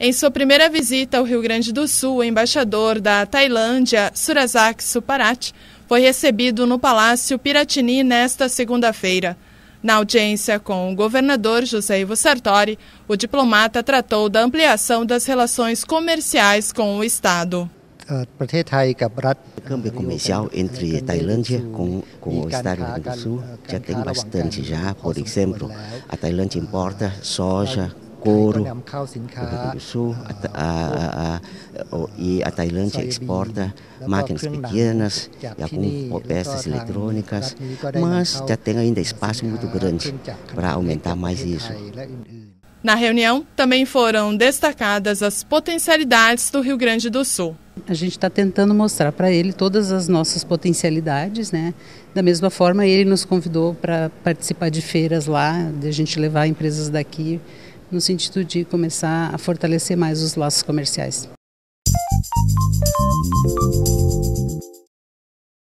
Em sua primeira visita ao Rio Grande do Sul, o embaixador da Tailândia, Surasak Suparat, foi recebido no Palácio Piratini nesta segunda-feira. Na audiência com o governador José Ivo Sartori, o diplomata tratou da ampliação das relações comerciais com o Estado. O câmbio comercial entre Tailândia o Estado do Rio Grande do Sul já tem bastante Por exemplo, a Tailândia importa soja, couro do Rio Grande do Sul e a Tailândia exporta máquinas e algumas peças eletrônicas, mas já tem ainda espaço muito grande para aumentar mais isso. Na reunião também foram destacadas as potencialidades do Rio Grande do Sul a gente está tentando mostrar para ele todas as nossas potencialidades, né? Da mesma forma, ele nos convidou para participar de feiras lá, de a gente levar empresas daqui, no sentido de começar a fortalecer mais os laços comerciais.